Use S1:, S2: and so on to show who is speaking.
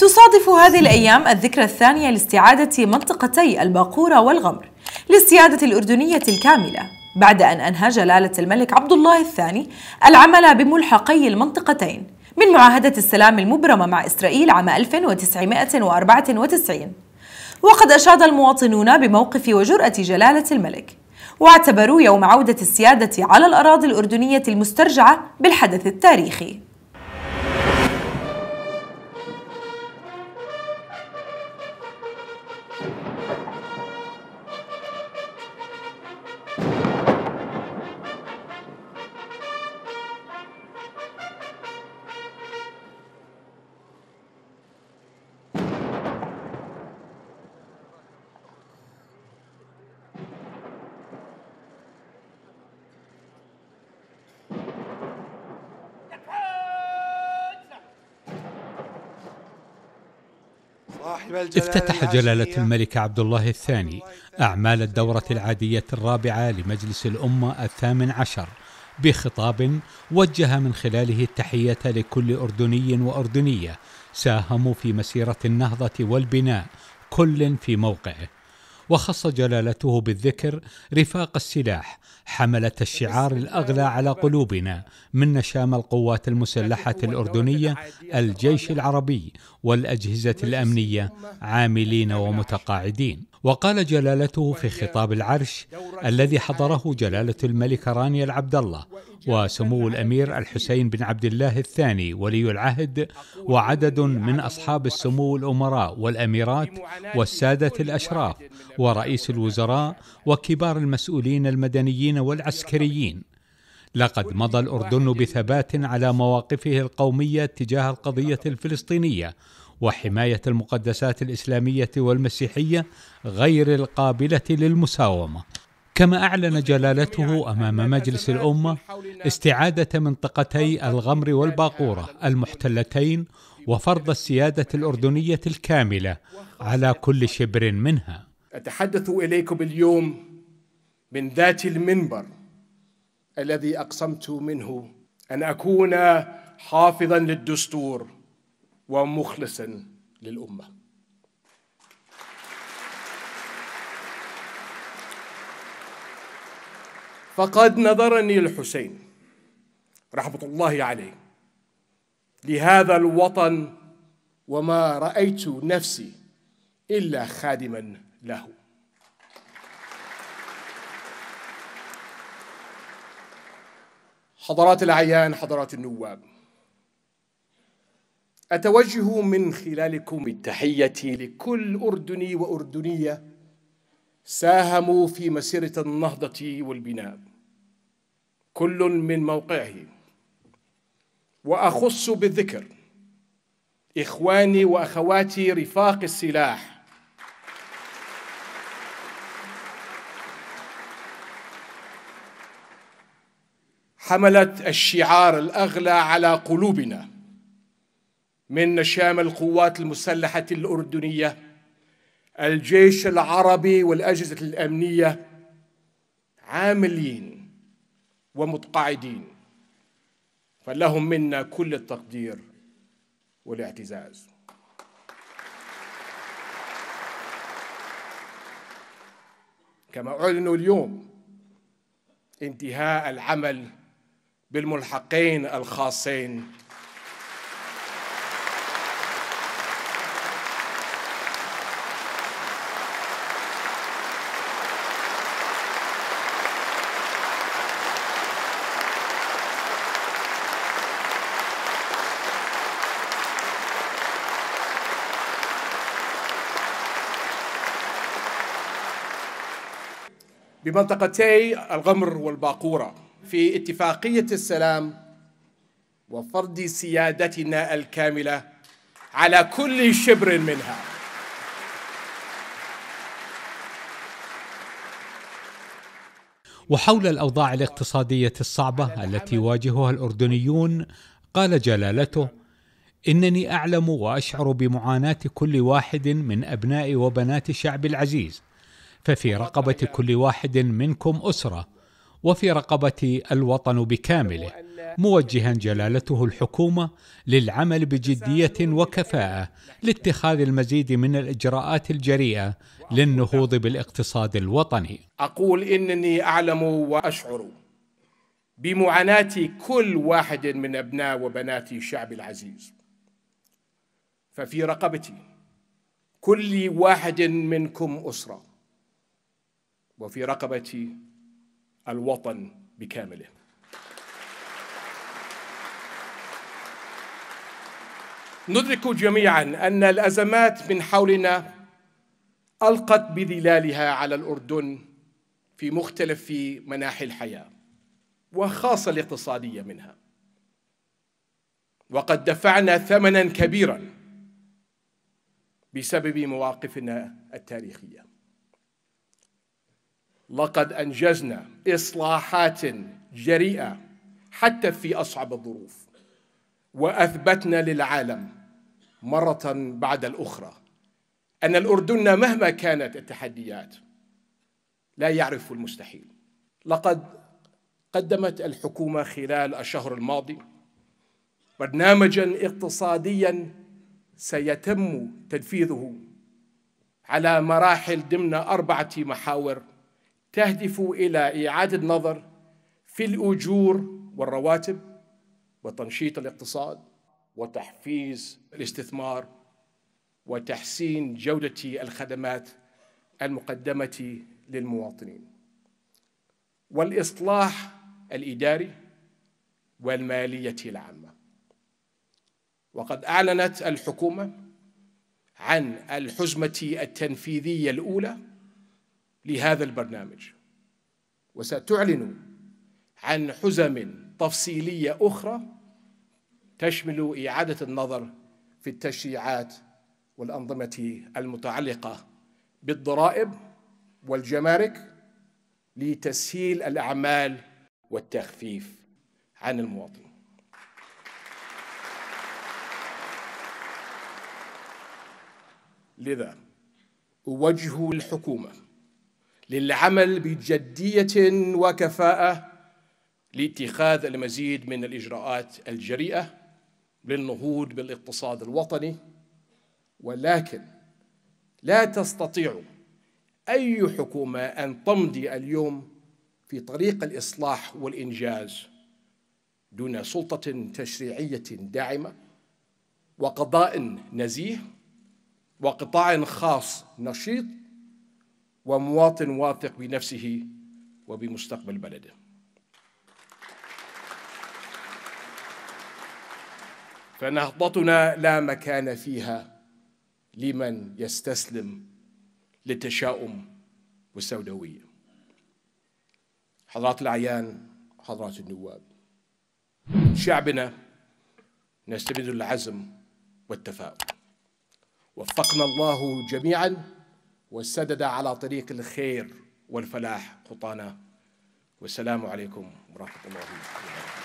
S1: تصادف هذه الأيام الذكرى الثانية لاستعادة منطقتي الباقورة والغمر لاستيادة الأردنية الكاملة بعد أن أنهى جلالة الملك عبد الله الثاني العمل بملحقي المنطقتين من معاهدة السلام المبرمة مع إسرائيل عام 1994 وقد أشاد المواطنون بموقف وجرأة جلالة الملك واعتبروا يوم عودة السيادة على الأراضي الأردنية المسترجعة بالحدث التاريخي Thank you. افتتح جلالة الملك عبد الله الثاني أعمال الدورة العادية الرابعة لمجلس الأمة الثامن عشر بخطاب وجه من خلاله التحية لكل أردني وأردنية ساهموا في مسيرة النهضة والبناء كل في موقعه وخص جلالته بالذكر رفاق السلاح حملة الشعار الأغلى على قلوبنا من نشام القوات المسلحة الأردنية الجيش العربي والأجهزة الأمنية عاملين ومتقاعدين وقال جلالته في خطاب العرش الذي حضره جلالة الملك رانيا العبد الله وسمو الأمير الحسين بن عبد الله الثاني ولي العهد وعدد من أصحاب السمو الأمراء والأميرات والسادة الأشراف ورئيس الوزراء وكبار المسؤولين المدنيين والعسكريين لقد مضى الأردن بثبات على مواقفه القومية تجاه القضية الفلسطينية وحمايه المقدسات الاسلاميه والمسيحيه غير القابله للمساومه كما اعلن جلالته امام مجلس الامه استعاده منطقتي الغمر والباقوره المحتلتين وفرض السياده الاردنيه الكامله على كل شبر منها
S2: اتحدث اليكم اليوم من ذات المنبر الذي اقسمت منه ان اكون حافظا للدستور ومخلصا للامه فقد نظرني الحسين رحمه الله عليه لهذا الوطن وما رايت نفسي الا خادما له حضرات العيان حضرات النواب أتوجه من خلالكم بالتحية لكل أردني وأردنية ساهموا في مسيرة النهضة والبناء كل من موقعه وأخص بالذكر إخواني وأخواتي رفاق السلاح حملت الشعار الأغلى على قلوبنا من نشام القوات المسلحة الأردنية الجيش العربي والأجهزة الأمنية عاملين ومتقاعدين فلهم منا كل التقدير والاعتزاز كما أعلنوا اليوم انتهاء العمل بالملحقين الخاصين بمنطقتي الغمر والباقوره في اتفاقيه السلام وفرض سيادتنا الكامله على كل شبر منها
S1: وحول الاوضاع الاقتصاديه الصعبه التي يواجهها الاردنيون قال جلالته انني اعلم واشعر بمعاناه كل واحد من ابناء وبنات الشعب العزيز ففي رقبة كل واحد منكم أسرة وفي رقبة الوطن بكامله موجها جلالته الحكومة للعمل بجدية وكفاءة لاتخاذ المزيد من الإجراءات الجريئة للنهوض بالاقتصاد الوطني
S2: أقول إنني أعلم وأشعر بمعاناة كل واحد من أبناء وبنات الشعب العزيز ففي رقبتي كل واحد منكم أسرة وفي رقبة الوطن بكامله ندرك جميعا أن الأزمات من حولنا ألقت بظلالها على الأردن في مختلف مناحي الحياة وخاصة الاقتصادية منها وقد دفعنا ثمنا كبيرا بسبب مواقفنا التاريخيه لقد أنجزنا إصلاحات جريئة حتى في أصعب الظروف وأثبتنا للعالم مرة بعد الأخرى أن الأردن مهما كانت التحديات لا يعرف المستحيل لقد قدمت الحكومة خلال الشهر الماضي برنامجا اقتصاديا سيتم تنفيذه على مراحل ضمن أربعة محاور تهدف إلى إعادة النظر في الأجور والرواتب وتنشيط الاقتصاد وتحفيز الاستثمار وتحسين جودة الخدمات المقدمة للمواطنين والإصلاح الإداري والمالية العامة وقد أعلنت الحكومة عن الحزمة التنفيذية الأولى لهذا البرنامج وستعلن عن حزم تفصيلية أخرى تشمل إعادة النظر في التشريعات والأنظمة المتعلقة بالضرائب والجمارك لتسهيل الأعمال والتخفيف عن المواطن لذا أوجه الحكومة للعمل بجدية وكفاءة لاتخاذ المزيد من الإجراءات الجريئة للنهوض بالاقتصاد الوطني ولكن لا تستطيع أي حكومة أن تمضي اليوم في طريق الإصلاح والإنجاز دون سلطة تشريعية داعمة وقضاء نزيه وقطاع خاص نشيط ومواطن واثق بنفسه وبمستقبل بلده فنهضتنا لا مكان فيها لمن يستسلم للتشاؤم والسوداوية حضرات الأعيان حضرات النواب شعبنا نستمد العزم والتفاؤل وفقنا الله جميعا والسدد على طريق الخير والفلاح خطانا والسلام عليكم ورحمة الله وبركاته